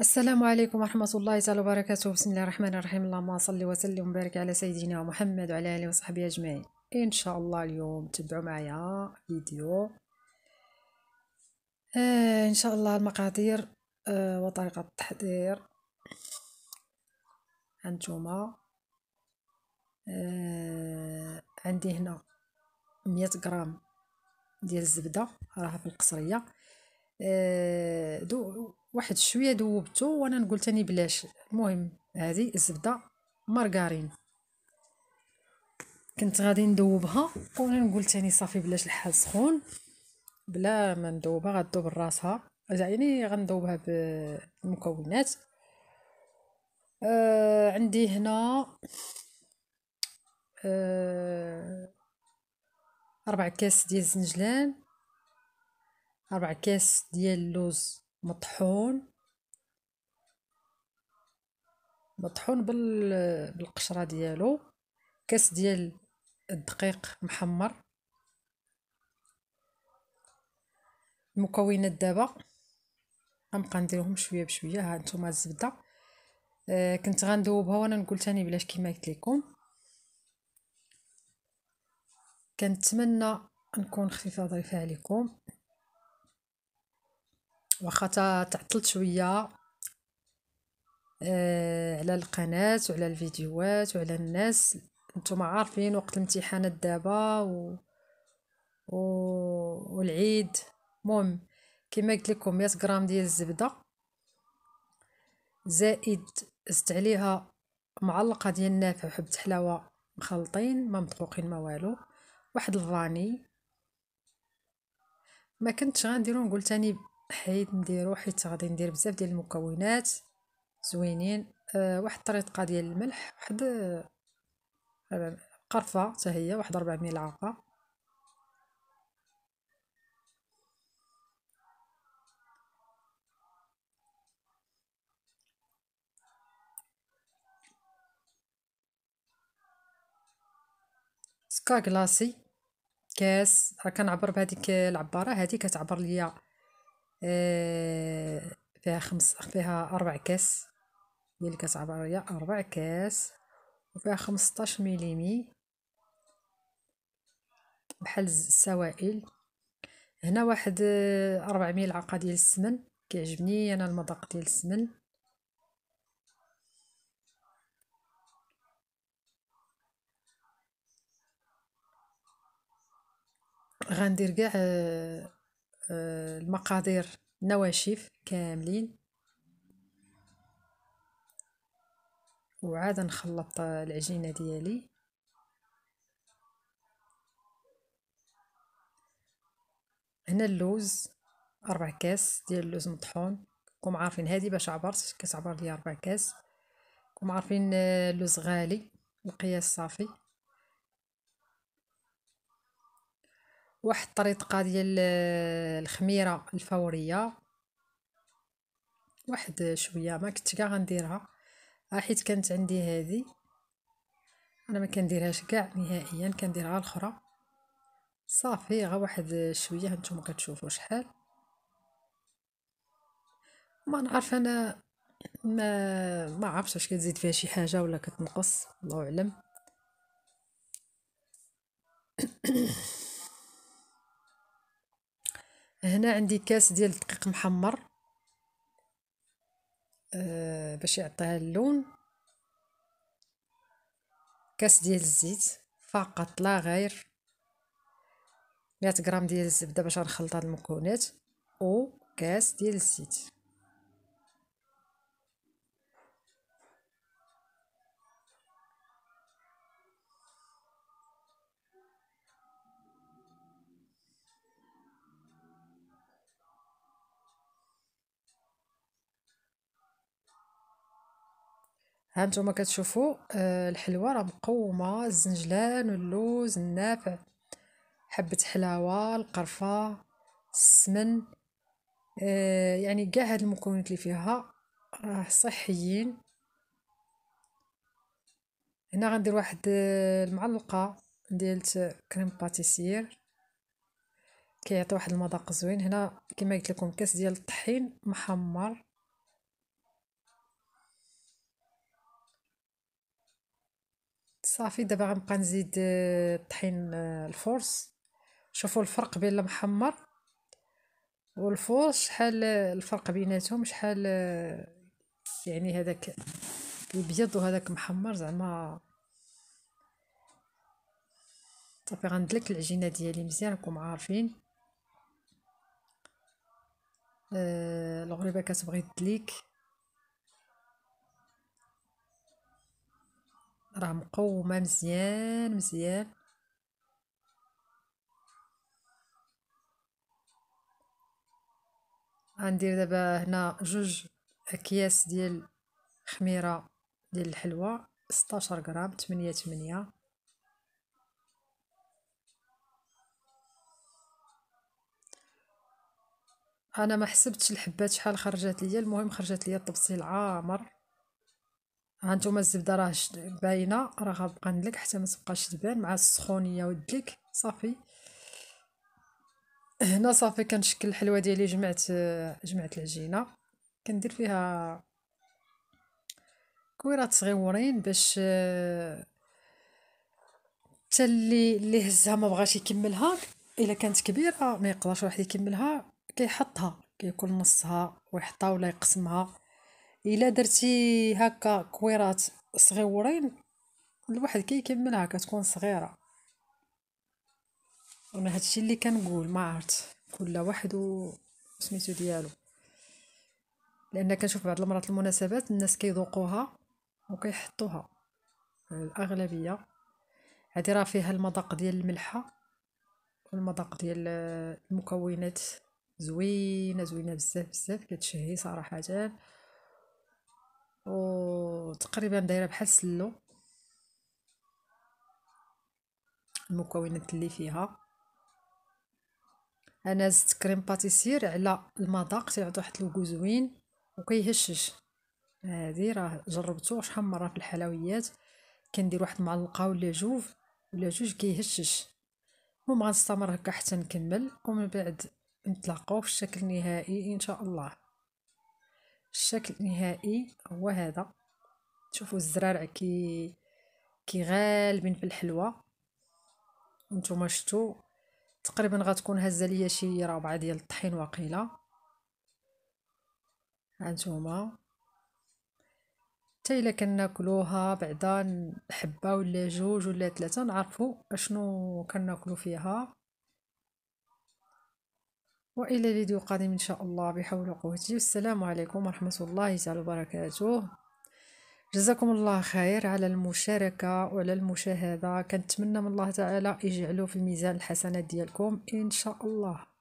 السلام عليكم ورحمة الله تعالى وبركاته بسم الله الرحمن الرحيم اللهم صل وسلم وبارك على سيدنا محمد وعلى آله وصحبه أجمعين إن شاء الله اليوم تبعوا معايا فيديو آه إن شاء الله المقادير آه وطريقة التحضير هانتوما آه عندي هنا مية غرام ديال الزبدة راها في القصرية آه دو واحد شويه ذوبته وانا نقول تاني بلاش المهم هذه الزبده مارغرين كنت غادي نذوبها وانا نقول تاني صافي بلاش الحال سخون بلا ما نذوبها غتذوب راسها يعني غنذوبها بالمكونات آه عندي هنا آه ربع كاس ديال الزنجلان ربع كاس ديال اللوز مطحون مطحون بالقشره ديالو كاس ديال الدقيق محمر المكونات دابا غنبقى نديرهم شويه بشويه ها نتوما الزبده آه، كنت غندوبها وانا نقول تاني بلاش كيما قلت لكم كنتمنى نكون خفيفه ظريفه عليكم واخا تعطلت شويه آه على القناه وعلى الفيديوهات وعلى الناس نتوما عارفين وقت الامتحانات دابا و... و... والعيد المهم كما قلت لكم 100 غرام ديال الزبده زائد زدت عليها معلقه ديال النافع وحبه حلاوه مخلطين ما مطبوقين ما والو واحد الفاني ما كنتش غنديرو نقول تاني حيت نديرو حيت غادي ندير بزاف ديال المكونات زوينين أه واحد الطريقه ديال الملح واحد أه قرفه حتى هي واحد ربع ملعقه سكا كلاصي كاس راه كنعبر بهذيك العباره هذه كتعبر ليا آه، فيها خمس فيها أربع كاس ديال الكاس كتعبر عليا أربع كاس وفيها خمسطاش مليمي بحال السوائل هنا واحد آه، ربع ملعقة ديال السمن كيعجبني أنا المذاق ديال السمن غندير كاع آه، آه، المقادير نواشف كاملين وعاد نخلط العجينه ديالي هنا اللوز أربع كاس ديال اللوز مطحون كم عارفين هذه باش عبرت كاس عبر ليا أربع كاس كم عارفين آه، اللوز غالي القياس صافي واحد الطريقه ديال آه، الخميره الفوريه واحد شويه ما كنت كاع غنديرها آه، حيت كانت عندي هذه انا ما كنديرهاش كاع نهائيا كندير غير الاخرى صافي غا واحد شويه هانتوما كتشوفوا شحال ما نعرف انا ما ما عرفتش اش كتزيد فيها شي حاجه ولا كتنقص الله اعلم هنا عندي كاس ديال الدقيق محمر أه باش يعطيها اللون كاس ديال الزيت فقط لا غير 100 غرام ديال الزبده باش نخلط هاد المكونات وكاس كاس ديال الزيت ها نتوما كتشوفوا آه، الحلوه راه مقومه الزنجلان واللوز النافع حبه حلاوه القرفه السمن آه، يعني كاع هاد المكونات اللي فيها راه صحيين هنا غندير واحد آه، المعلقه ديال كريم باتيسير كيعطي واحد المذاق زوين هنا كما قلت لكم كاس ديال الطحين محمر صافي دابا غنبقى نزيد الطحين آه، الفورس آه، شوفوا الفرق بين المحمر والفورس شحال آه، الفرق بيناتهم شحال يعني هذاك الابيض وهذاك محمر زعما صافي غندلك العجينه ديالي مزيان راكم عارفين آه الغريبه كتبغي تدليك راه مقومه مزيان مزيان غندير دابا هنا جوج اكياس ديال خميره ديال الحلوه 16 غرام 8 8 انا ما حسبتش الحبات شحال خرجت ليا المهم خرجت ليا الطبسيل عامر هانتوما الزبده راه باينه راه غنبقى ندلك حتى ما تبقاش تبان مع السخونيه والدلك صافي هنا صافي كنشكل الحلوه ديالي جمعت جمعت العجينه كندير فيها كويرات صغيورين باش حتى اللي اللي هزها ما بغاش يكملها الا كانت كبيره ما يقدرش واحد يكملها كيحطها كيكون نصها ويحطها ولا يقسمها الا درتي هكا كويرات صغيورين الواحد كيكملها كتكون صغيره انا هادشي اللي كنقول ما عرفت كل واحد وسميتو ديالو لان كنشوف بعض المرات المناسبات الناس كيذوقوها وكيحطوها الاغلبيه هادي راه فيها المذاق ديال الملحه والمذاق ديال المكونات زوينه زوينه بزاف بزاف كتشهي صراحه وتقريبا دايره بحال سلو المكونات اللي فيها انا زدت كريم باتيسير على المذاق تيعطي واحد اللوكو زوين وكيهشش هذه راه جربته شحال مره في الحلويات كندير واحد معلقه ولا جوج ولا جوج كيهشش المهم غنستمر هكا حتى نكمل ومن بعد نتلاقاو في الشكل النهائي ان شاء الله الشكل النهائي هو هذا تشوفوا الزرارع كي كي غالبين في الحلوى نتوما شفتوا تقريبا غتكون هزه ليا شي رابعه ديال الطحين واقيلا هانتوما حتى الا كناكلوها بعدا حبه ولا جوج ولا ثلاثه نعرفوا اشنو كناكلو فيها وإلى فيديو قادم إن شاء الله بحول قوتي والسلام عليكم ورحمة الله تعالى وبركاته جزاكم الله خير على المشاركة وعلى المشاهدة كنتمنى من الله تعالى يجعله في الميزان الحسنات ديالكم إن شاء الله